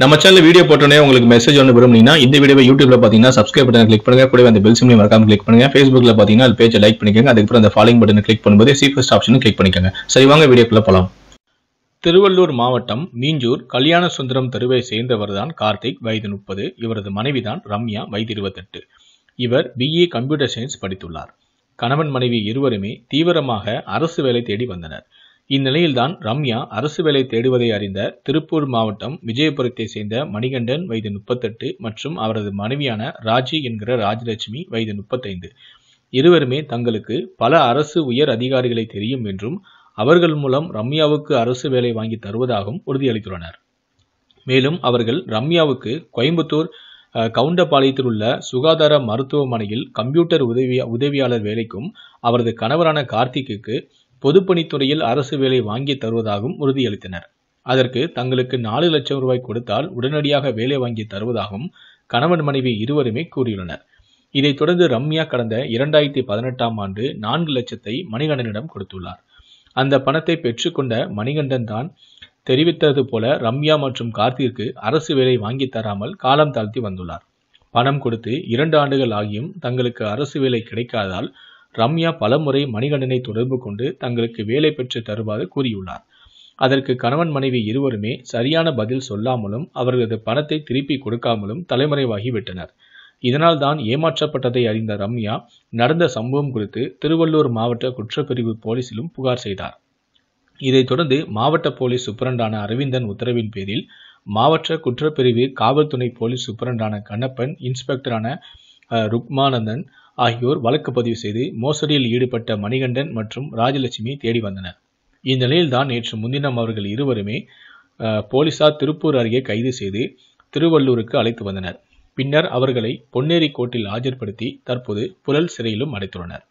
நம்ம channel video போட்டோன்னே உங்களுக்கு மெசேஜ் ஒன்று விரும்புனீங்கன்னா இந்த வீடியோ யூடியூப்ல பார்த்தீங்கன்னா சப்ஸ்கிரைப் பட்டன் கிளிக் பண்ணுங்க கூட அந்த பெல் சிம்லையும் மறக்காம கிளிக் பண்ணுங்க ஃபேஸ்புக்ல பார்த்தீங்கன்னா அது பேஜை லைக் பண்ணிக்கோங்க அதுக்கப்புறம் அந்த ஃபாலோ பட்டன் கிளிக் பண்ணும்போது ஃபஸ்ட் ஆப்ஷனும் கிளிக் பண்ணிக்கோங்க சரி வாங்க வீடியோக்குள்ள போகலாம் திருவள்ளூர் மாவட்டம் மீஞ்சூர் கல்யாண சுந்தரம் தெருவை சேர்ந்தவர்தான் கார்த்திக் வயது முப்பது இவரது மனைவிதான் ரம்யா வயது இருபத்தெட்டு இவர் பிஇ கம்ப்யூட்டர் சயின்ஸ் படித்துள்ளார் கணவன் மனைவி இருவருமே தீவிரமாக அரசு வேலை தேடி வந்தனர் இந்நிலையில்தான் ரம்யா அரசு வேலை தேடுவதை அறிந்த திருப்பூர் மாவட்டம் விஜயபுரத்தை சேர்ந்த மணிகண்டன் வயது முப்பத்தெட்டு மற்றும் அவரது மனைவியான ராஜி என்கிற ராஜலட்சுமி வயது முப்பத்தைந்து இருவருமே தங்களுக்கு பல அரசு உயர் அதிகாரிகளை தெரியும் என்றும் அவர்கள் மூலம் ரம்யாவுக்கு அரசு வேலை வாங்கி தருவதாகவும் உறுதியளித்துள்ளனர் மேலும் அவர்கள் ரம்யாவுக்கு கோயம்புத்தூர் கவுண்டபாளையத்தில் உள்ள சுகாதார மருத்துவமனையில் கம்ப்யூட்டர் உதவி உதவியாளர் வேலைக்கும் அவரது கணவரான கார்த்திக்கு பொதுப்பணித்துறையில் அரசு வேலை வாங்கி தருவதாகவும் உறுதியளித்தனர் அதற்கு தங்களுக்கு நாலு லட்சம் ரூபாய் கொடுத்தால் உடனடியாக வேலை வாங்கி தருவதாகவும் கணவன் மனைவி இருவருமே கூறியுள்ளனர் இதைத் தொடர்ந்து ரம்யா கடந்த இரண்டாயிரத்தி பதினெட்டாம் ஆண்டு நான்கு லட்சத்தை மணிகண்டனிடம் கொடுத்துள்ளார் அந்த பணத்தை பெற்றுக்கொண்ட மணிகண்டன் தான் தெரிவித்தது போல ரம்யா மற்றும் கார்த்திற்கு அரசு வேலை வாங்கி தராமல் காலம் தாழ்த்தி வந்துள்ளார் பணம் கொடுத்து இரண்டு ஆண்டுகள் ஆகியும் தங்களுக்கு அரசு வேலை கிடைக்காதால் ரம்யா பலமுறை மணிகண்டனை தொடர்பு கொண்டு தங்களுக்கு வேலை பெற்று தருவாறு கூறியுள்ளார் அதற்கு கணவன் மனைவி இருவருமே சரியான பதில் சொல்லாமலும் அவர்களது பணத்தை திருப்பி கொடுக்காமலும் தலைமறைவாகி விட்டனர் இதனால் தான் ஏமாற்றப்பட்டதை அறிந்த ரம்யா நடந்த சம்பவம் குறித்து திருவள்ளூர் மாவட்ட குற்றப்பிரிவு போலீசிலும் புகார் செய்தார் இதைத் தொடர்ந்து மாவட்ட போலீஸ் சூப்பரண்டான அரவிந்தன் உத்தரவின் பேரில் மாவட்ட குற்றப்பிரிவு காவல்துறை போலீஸ் சூப்பரண்டான கண்ணப்பன் இன்ஸ்பெக்டரான ருக்மானந்தன் ஆகியோர் வழக்கு பதிவு செய்து மோசடியில் ஈடுபட்ட மணிகண்டன் மற்றும் ராஜலட்சுமி தேடி வந்தனர் இந்நிலையில்தான் நேற்று முன்தினம் அவர்கள் இருவருமே போலீசார் திருப்பூர் அருகே கைது செய்து திருவள்ளூருக்கு அழைத்து வந்தனர் பின்னர் அவர்களை பொன்னேரி கோர்ட்டில் ஆஜர்படுத்தி தற்போது புலல் சிறையிலும் அடைத்துள்ளனர்